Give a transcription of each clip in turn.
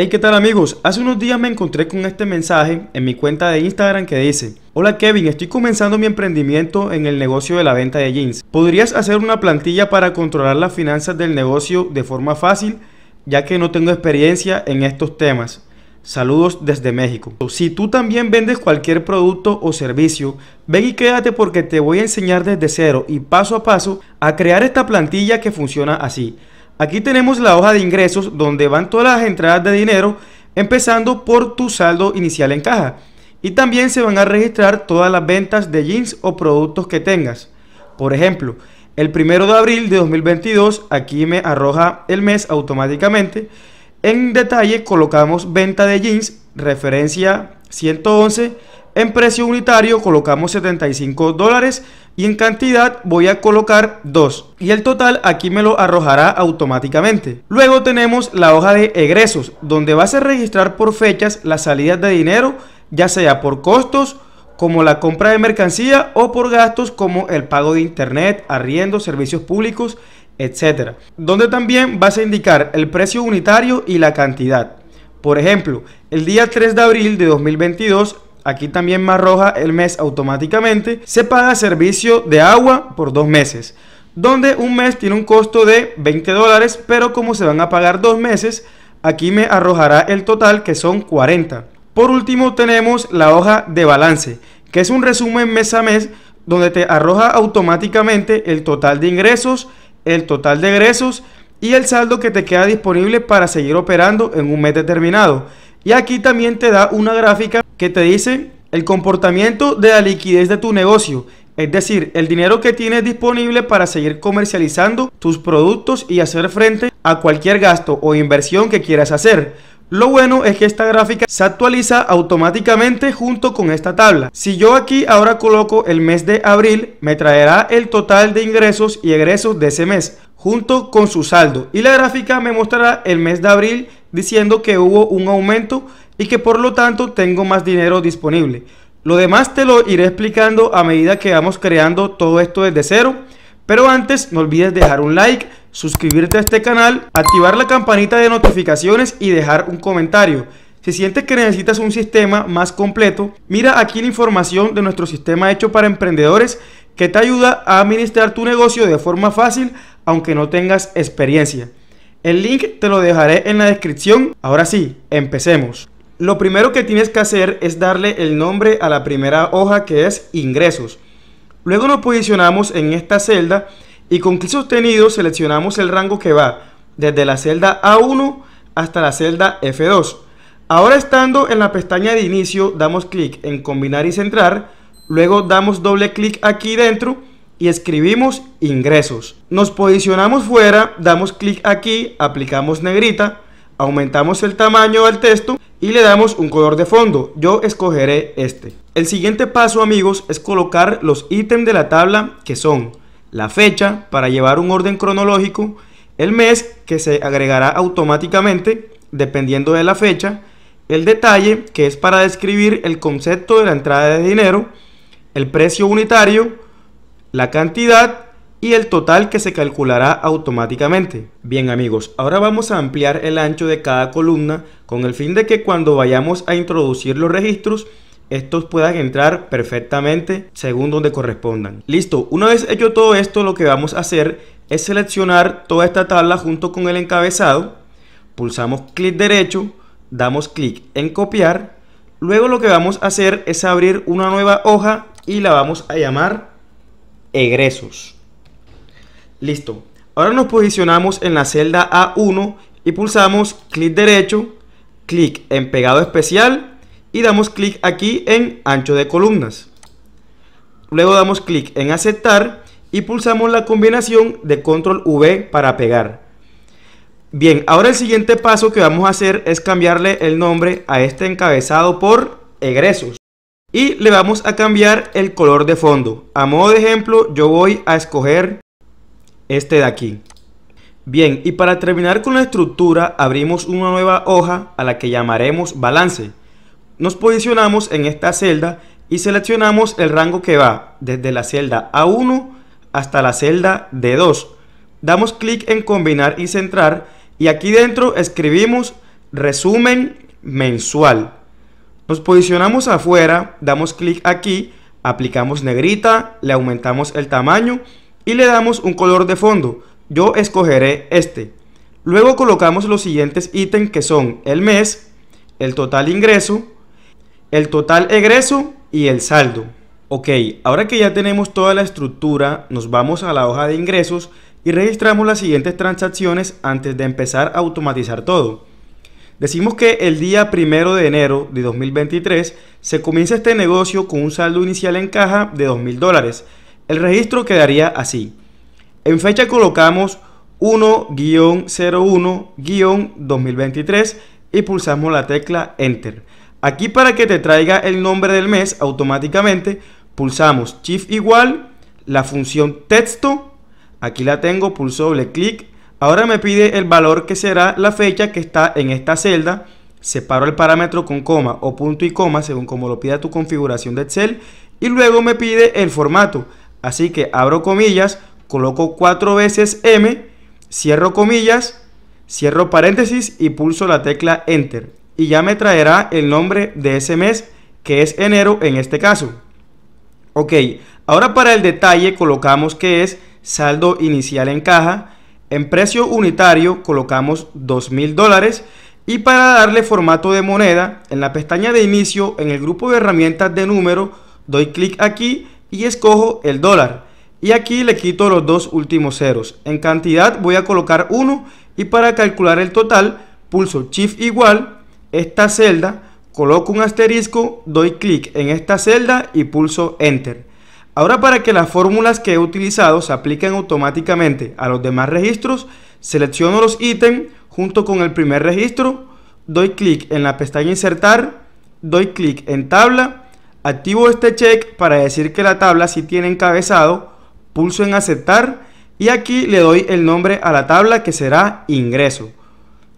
Hey, ¿qué tal amigos? Hace unos días me encontré con este mensaje en mi cuenta de Instagram que dice Hola Kevin, estoy comenzando mi emprendimiento en el negocio de la venta de jeans. ¿Podrías hacer una plantilla para controlar las finanzas del negocio de forma fácil? Ya que no tengo experiencia en estos temas. Saludos desde México. Si tú también vendes cualquier producto o servicio, ven y quédate porque te voy a enseñar desde cero y paso a paso a crear esta plantilla que funciona así. Aquí tenemos la hoja de ingresos donde van todas las entradas de dinero, empezando por tu saldo inicial en caja. Y también se van a registrar todas las ventas de jeans o productos que tengas. Por ejemplo, el primero de abril de 2022, aquí me arroja el mes automáticamente. En detalle colocamos venta de jeans, referencia 111 en precio unitario colocamos 75 dólares y en cantidad voy a colocar 2 y el total aquí me lo arrojará automáticamente. Luego tenemos la hoja de egresos donde vas a registrar por fechas las salidas de dinero ya sea por costos como la compra de mercancía o por gastos como el pago de internet, arriendo, servicios públicos, etc. Donde también vas a indicar el precio unitario y la cantidad. Por ejemplo, el día 3 de abril de 2022 aquí también me arroja el mes automáticamente, se paga servicio de agua por dos meses, donde un mes tiene un costo de 20 dólares, pero como se van a pagar dos meses, aquí me arrojará el total que son 40. Por último tenemos la hoja de balance, que es un resumen mes a mes donde te arroja automáticamente el total de ingresos, el total de egresos y el saldo que te queda disponible para seguir operando en un mes determinado. Y aquí también te da una gráfica que te dice el comportamiento de la liquidez de tu negocio, es decir, el dinero que tienes disponible para seguir comercializando tus productos y hacer frente a cualquier gasto o inversión que quieras hacer. Lo bueno es que esta gráfica se actualiza automáticamente junto con esta tabla. Si yo aquí ahora coloco el mes de abril, me traerá el total de ingresos y egresos de ese mes junto con su saldo. Y la gráfica me mostrará el mes de abril diciendo que hubo un aumento y que por lo tanto tengo más dinero disponible. Lo demás te lo iré explicando a medida que vamos creando todo esto desde cero. Pero antes no olvides dejar un like, suscribirte a este canal, activar la campanita de notificaciones y dejar un comentario. Si sientes que necesitas un sistema más completo, mira aquí la información de nuestro sistema hecho para emprendedores que te ayuda a administrar tu negocio de forma fácil aunque no tengas experiencia. El link te lo dejaré en la descripción. Ahora sí, empecemos. Lo primero que tienes que hacer es darle el nombre a la primera hoja que es ingresos. Luego nos posicionamos en esta celda y con clic sostenido seleccionamos el rango que va desde la celda A1 hasta la celda F2. Ahora estando en la pestaña de inicio damos clic en combinar y centrar, luego damos doble clic aquí dentro y escribimos ingresos. Nos posicionamos fuera, damos clic aquí, aplicamos negrita, Aumentamos el tamaño del texto y le damos un color de fondo. Yo escogeré este. El siguiente paso amigos es colocar los ítems de la tabla que son la fecha para llevar un orden cronológico, el mes que se agregará automáticamente dependiendo de la fecha, el detalle que es para describir el concepto de la entrada de dinero, el precio unitario, la cantidad y el total que se calculará automáticamente. Bien amigos, ahora vamos a ampliar el ancho de cada columna con el fin de que cuando vayamos a introducir los registros, estos puedan entrar perfectamente según donde correspondan. Listo, una vez hecho todo esto, lo que vamos a hacer es seleccionar toda esta tabla junto con el encabezado, pulsamos clic derecho, damos clic en copiar, luego lo que vamos a hacer es abrir una nueva hoja y la vamos a llamar egresos. Listo. Ahora nos posicionamos en la celda A1 y pulsamos clic derecho, clic en pegado especial y damos clic aquí en ancho de columnas. Luego damos clic en aceptar y pulsamos la combinación de control V para pegar. Bien, ahora el siguiente paso que vamos a hacer es cambiarle el nombre a este encabezado por egresos. Y le vamos a cambiar el color de fondo. A modo de ejemplo, yo voy a escoger este de aquí. Bien, y para terminar con la estructura, abrimos una nueva hoja a la que llamaremos balance. Nos posicionamos en esta celda y seleccionamos el rango que va desde la celda A1 hasta la celda D2. Damos clic en combinar y centrar y aquí dentro escribimos resumen mensual. Nos posicionamos afuera, damos clic aquí, aplicamos negrita, le aumentamos el tamaño y le damos un color de fondo. Yo escogeré este. Luego colocamos los siguientes ítems que son el mes, el total ingreso, el total egreso y el saldo. Ok, ahora que ya tenemos toda la estructura, nos vamos a la hoja de ingresos y registramos las siguientes transacciones antes de empezar a automatizar todo. Decimos que el día 1 de enero de 2023 se comienza este negocio con un saldo inicial en caja de 2.000 dólares el registro quedaría así. En fecha colocamos 1-01-2023 y pulsamos la tecla Enter. Aquí para que te traiga el nombre del mes automáticamente pulsamos Shift igual, la función texto, aquí la tengo, pulso doble clic, ahora me pide el valor que será la fecha que está en esta celda, separo el parámetro con coma o punto y coma según como lo pida tu configuración de Excel y luego me pide el formato, Así que abro comillas, coloco cuatro veces M, cierro comillas, cierro paréntesis y pulso la tecla Enter. Y ya me traerá el nombre de ese mes, que es enero en este caso. Ok, ahora para el detalle colocamos que es saldo inicial en caja. En precio unitario colocamos 2.000 dólares. Y para darle formato de moneda, en la pestaña de inicio, en el grupo de herramientas de número, doy clic aquí y escojo el dólar. Y aquí le quito los dos últimos ceros. En cantidad voy a colocar uno y para calcular el total pulso Shift igual, esta celda, coloco un asterisco, doy clic en esta celda y pulso Enter. Ahora para que las fórmulas que he utilizado se apliquen automáticamente a los demás registros, selecciono los ítems junto con el primer registro, doy clic en la pestaña Insertar, doy clic en Tabla, Activo este check para decir que la tabla sí tiene encabezado, pulso en aceptar y aquí le doy el nombre a la tabla que será ingreso.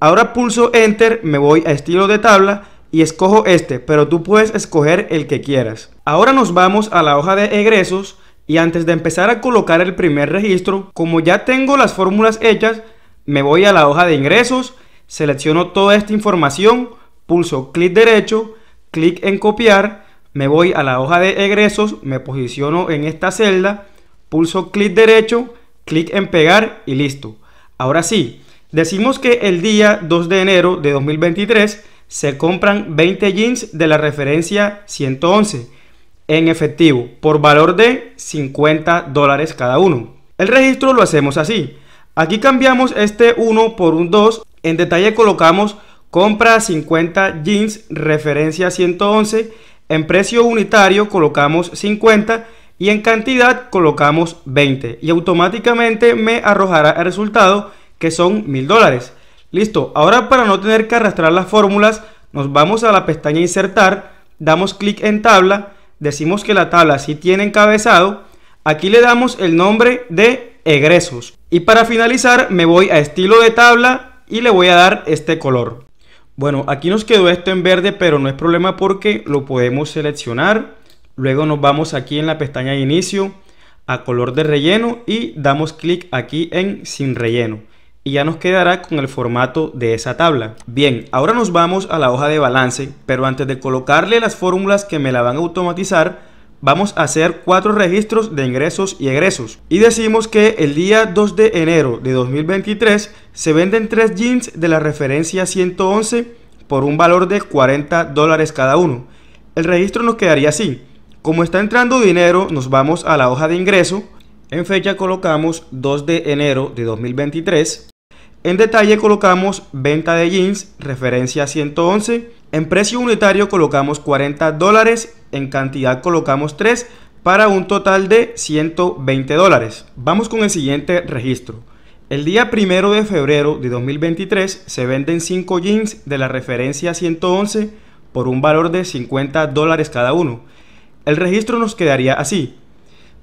Ahora pulso enter, me voy a estilo de tabla y escojo este, pero tú puedes escoger el que quieras. Ahora nos vamos a la hoja de egresos y antes de empezar a colocar el primer registro, como ya tengo las fórmulas hechas, me voy a la hoja de ingresos, selecciono toda esta información, pulso clic derecho, clic en copiar me voy a la hoja de egresos, me posiciono en esta celda, pulso clic derecho, clic en pegar y listo. Ahora sí, decimos que el día 2 de enero de 2023 se compran 20 jeans de la referencia 111 en efectivo por valor de 50 dólares cada uno. El registro lo hacemos así. Aquí cambiamos este 1 por un 2. En detalle colocamos compra 50 jeans referencia 111 en precio unitario colocamos 50 y en cantidad colocamos 20 y automáticamente me arrojará el resultado que son 1000 dólares. Listo, ahora para no tener que arrastrar las fórmulas nos vamos a la pestaña insertar, damos clic en tabla, decimos que la tabla sí tiene encabezado, aquí le damos el nombre de egresos y para finalizar me voy a estilo de tabla y le voy a dar este color. Bueno, aquí nos quedó esto en verde, pero no es problema porque lo podemos seleccionar. Luego nos vamos aquí en la pestaña de inicio a color de relleno y damos clic aquí en sin relleno y ya nos quedará con el formato de esa tabla. Bien, ahora nos vamos a la hoja de balance, pero antes de colocarle las fórmulas que me la van a automatizar, vamos a hacer cuatro registros de ingresos y egresos. Y decimos que el día 2 de enero de 2023 se venden tres jeans de la referencia 111 por un valor de 40 dólares cada uno. El registro nos quedaría así. Como está entrando dinero, nos vamos a la hoja de ingreso. En fecha colocamos 2 de enero de 2023. En detalle colocamos venta de jeans, referencia 111, en precio unitario colocamos 40 dólares, en cantidad colocamos 3 para un total de 120 dólares. Vamos con el siguiente registro. El día 1 de febrero de 2023 se venden 5 jeans de la referencia 111 por un valor de 50 dólares cada uno. El registro nos quedaría así.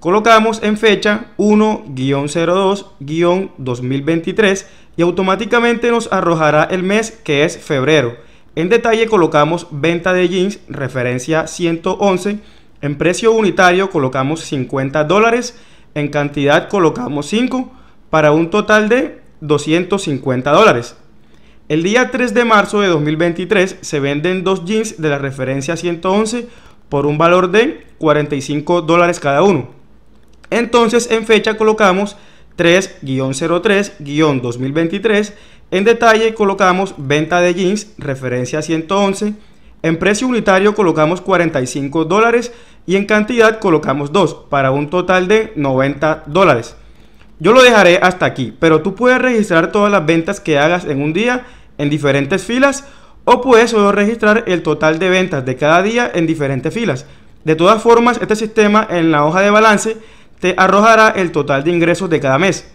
Colocamos en fecha 1-02-2023 y automáticamente nos arrojará el mes que es febrero en detalle colocamos venta de jeans, referencia 111. En precio unitario colocamos 50 dólares. En cantidad colocamos 5 para un total de 250 dólares. El día 3 de marzo de 2023 se venden dos jeans de la referencia 111 por un valor de 45 dólares cada uno. Entonces en fecha colocamos 3-03-2023 en detalle colocamos venta de jeans, referencia 111. En precio unitario colocamos 45 dólares y en cantidad colocamos 2 para un total de 90 dólares. Yo lo dejaré hasta aquí, pero tú puedes registrar todas las ventas que hagas en un día en diferentes filas o puedes solo registrar el total de ventas de cada día en diferentes filas. De todas formas, este sistema en la hoja de balance te arrojará el total de ingresos de cada mes.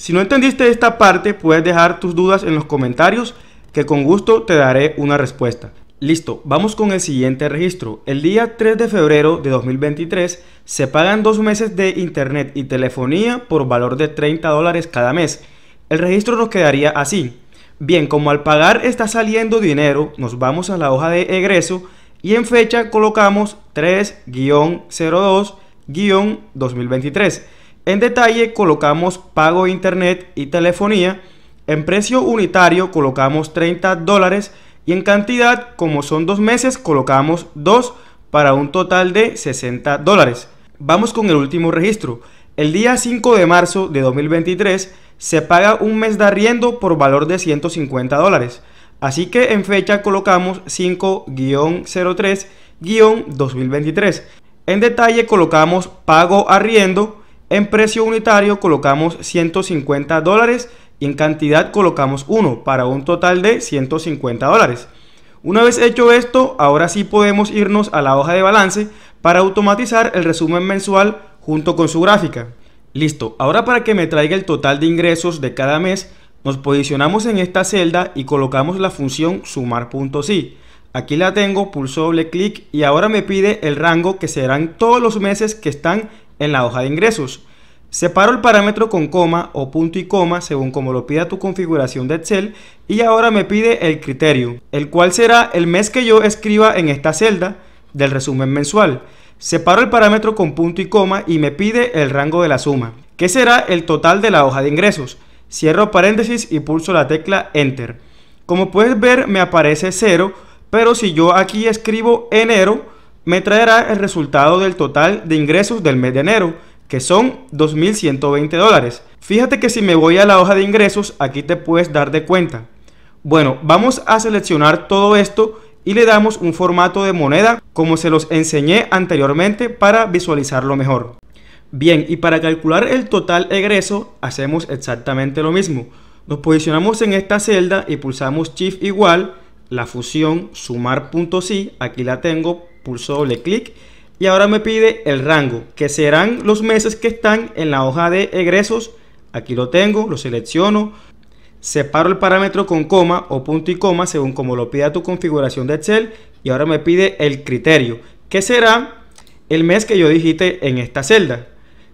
Si no entendiste esta parte, puedes dejar tus dudas en los comentarios que con gusto te daré una respuesta. Listo, vamos con el siguiente registro. El día 3 de febrero de 2023 se pagan dos meses de internet y telefonía por valor de 30 dólares cada mes. El registro nos quedaría así. Bien, como al pagar está saliendo dinero, nos vamos a la hoja de egreso y en fecha colocamos 3-02-2023. En detalle colocamos pago internet y telefonía. En precio unitario colocamos 30 dólares y en cantidad, como son dos meses, colocamos dos para un total de 60 dólares. Vamos con el último registro. El día 5 de marzo de 2023 se paga un mes de arriendo por valor de 150 dólares. Así que en fecha colocamos 5-03-2023. En detalle colocamos pago arriendo en precio unitario colocamos 150 dólares y en cantidad colocamos 1 para un total de 150 dólares. Una vez hecho esto, ahora sí podemos irnos a la hoja de balance para automatizar el resumen mensual junto con su gráfica. Listo, ahora para que me traiga el total de ingresos de cada mes, nos posicionamos en esta celda y colocamos la función sumar.si. Aquí la tengo, pulso doble clic y ahora me pide el rango que serán todos los meses que están en la hoja de ingresos. Separo el parámetro con coma o punto y coma según como lo pida tu configuración de Excel y ahora me pide el criterio, el cual será el mes que yo escriba en esta celda del resumen mensual. Separo el parámetro con punto y coma y me pide el rango de la suma, que será el total de la hoja de ingresos. Cierro paréntesis y pulso la tecla Enter. Como puedes ver me aparece 0, pero si yo aquí escribo enero, me traerá el resultado del total de ingresos del mes de enero, que son 2.120 dólares. Fíjate que si me voy a la hoja de ingresos, aquí te puedes dar de cuenta. Bueno, vamos a seleccionar todo esto y le damos un formato de moneda como se los enseñé anteriormente para visualizarlo mejor. Bien, y para calcular el total egreso hacemos exactamente lo mismo. Nos posicionamos en esta celda y pulsamos Shift igual, la fusión si aquí la tengo, pulso doble clic y ahora me pide el rango, que serán los meses que están en la hoja de egresos. Aquí lo tengo, lo selecciono, separo el parámetro con coma o punto y coma según como lo pida tu configuración de Excel y ahora me pide el criterio, que será el mes que yo digite en esta celda.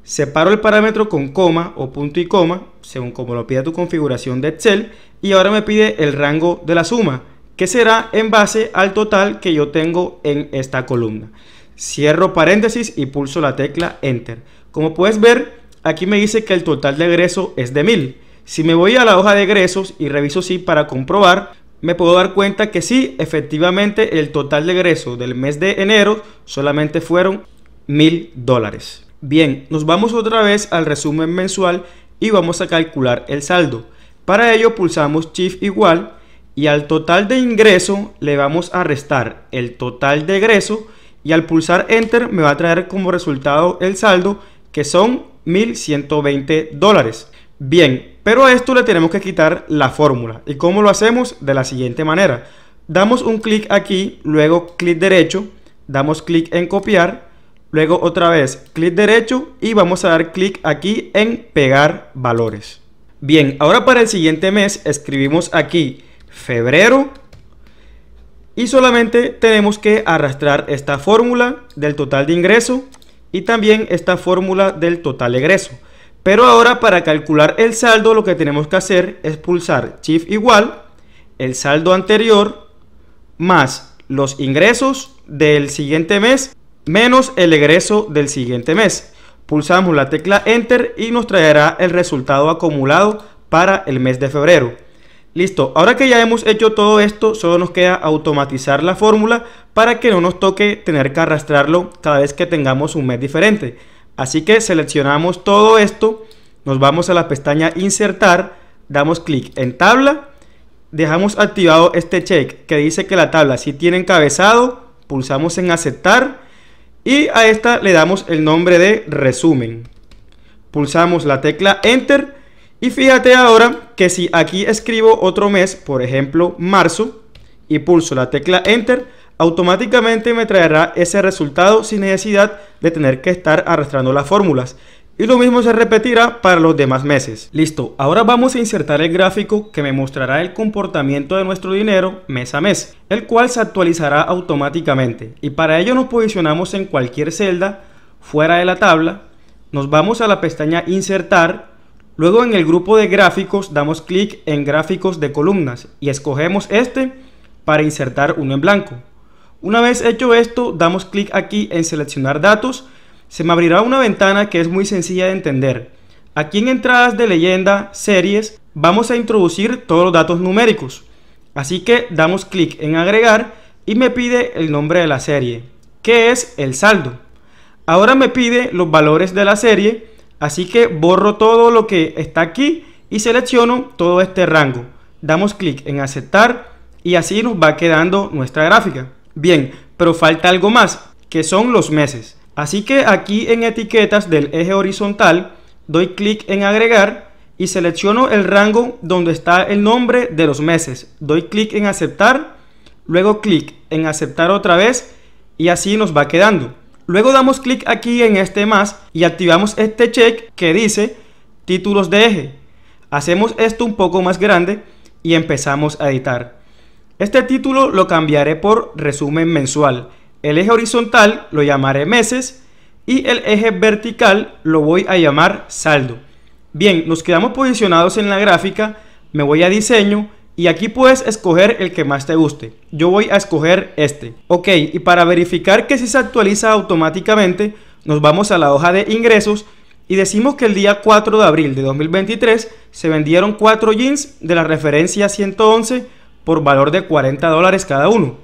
Separo el parámetro con coma o punto y coma según como lo pida tu configuración de Excel y ahora me pide el rango de la suma que será en base al total que yo tengo en esta columna. Cierro paréntesis y pulso la tecla Enter. Como puedes ver, aquí me dice que el total de egreso es de 1000. Si me voy a la hoja de egresos y reviso sí para comprobar, me puedo dar cuenta que sí, efectivamente el total de egreso del mes de enero solamente fueron 1000 dólares. Bien, nos vamos otra vez al resumen mensual y vamos a calcular el saldo. Para ello pulsamos Shift igual y al total de ingreso le vamos a restar el total de egreso y al pulsar enter me va a traer como resultado el saldo que son 1120 dólares. Bien, pero a esto le tenemos que quitar la fórmula. ¿Y cómo lo hacemos? De la siguiente manera. Damos un clic aquí, luego clic derecho, damos clic en copiar, luego otra vez clic derecho y vamos a dar clic aquí en pegar valores. Bien, ahora para el siguiente mes escribimos aquí febrero. Y solamente tenemos que arrastrar esta fórmula del total de ingreso y también esta fórmula del total egreso. Pero ahora para calcular el saldo lo que tenemos que hacer es pulsar Shift igual, el saldo anterior, más los ingresos del siguiente mes, menos el egreso del siguiente mes. Pulsamos la tecla Enter y nos traerá el resultado acumulado para el mes de febrero. Listo, ahora que ya hemos hecho todo esto, solo nos queda automatizar la fórmula para que no nos toque tener que arrastrarlo cada vez que tengamos un mes diferente. Así que seleccionamos todo esto, nos vamos a la pestaña insertar, damos clic en tabla, dejamos activado este check que dice que la tabla si tiene encabezado, pulsamos en aceptar y a esta le damos el nombre de resumen. Pulsamos la tecla enter y fíjate ahora que si aquí escribo otro mes, por ejemplo marzo, y pulso la tecla Enter, automáticamente me traerá ese resultado sin necesidad de tener que estar arrastrando las fórmulas. Y lo mismo se repetirá para los demás meses. Listo, ahora vamos a insertar el gráfico que me mostrará el comportamiento de nuestro dinero mes a mes, el cual se actualizará automáticamente. Y para ello nos posicionamos en cualquier celda, fuera de la tabla, nos vamos a la pestaña Insertar, Luego en el grupo de gráficos damos clic en gráficos de columnas y escogemos este para insertar uno en blanco. Una vez hecho esto, damos clic aquí en seleccionar datos, se me abrirá una ventana que es muy sencilla de entender. Aquí en entradas de leyenda, series, vamos a introducir todos los datos numéricos. Así que damos clic en agregar y me pide el nombre de la serie, que es el saldo. Ahora me pide los valores de la serie, Así que borro todo lo que está aquí y selecciono todo este rango. Damos clic en aceptar y así nos va quedando nuestra gráfica. Bien, pero falta algo más, que son los meses. Así que aquí en etiquetas del eje horizontal doy clic en agregar y selecciono el rango donde está el nombre de los meses. Doy clic en aceptar, luego clic en aceptar otra vez y así nos va quedando. Luego damos clic aquí en este más y activamos este check que dice títulos de eje. Hacemos esto un poco más grande y empezamos a editar. Este título lo cambiaré por resumen mensual. El eje horizontal lo llamaré meses y el eje vertical lo voy a llamar saldo. Bien, nos quedamos posicionados en la gráfica, me voy a diseño y aquí puedes escoger el que más te guste. Yo voy a escoger este. Ok, y para verificar que si se actualiza automáticamente, nos vamos a la hoja de ingresos y decimos que el día 4 de abril de 2023 se vendieron 4 jeans de la referencia 111 por valor de 40 dólares cada uno.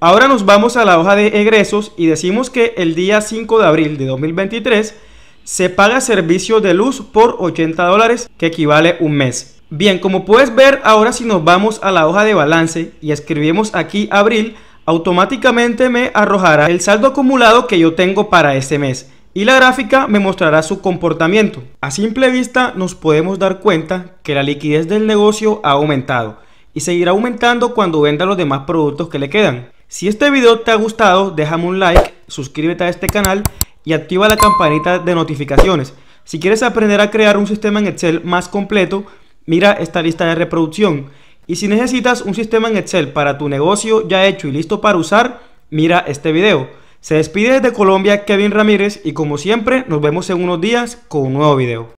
Ahora nos vamos a la hoja de egresos y decimos que el día 5 de abril de 2023 se paga servicio de luz por 80 dólares que equivale un mes. Bien, como puedes ver, ahora si nos vamos a la hoja de balance y escribimos aquí abril, automáticamente me arrojará el saldo acumulado que yo tengo para este mes y la gráfica me mostrará su comportamiento. A simple vista nos podemos dar cuenta que la liquidez del negocio ha aumentado y seguirá aumentando cuando venda los demás productos que le quedan. Si este video te ha gustado, déjame un like, suscríbete a este canal y activa la campanita de notificaciones. Si quieres aprender a crear un sistema en Excel más completo, mira esta lista de reproducción. Y si necesitas un sistema en Excel para tu negocio ya hecho y listo para usar, mira este video. Se despide desde Colombia Kevin Ramírez y como siempre nos vemos en unos días con un nuevo video.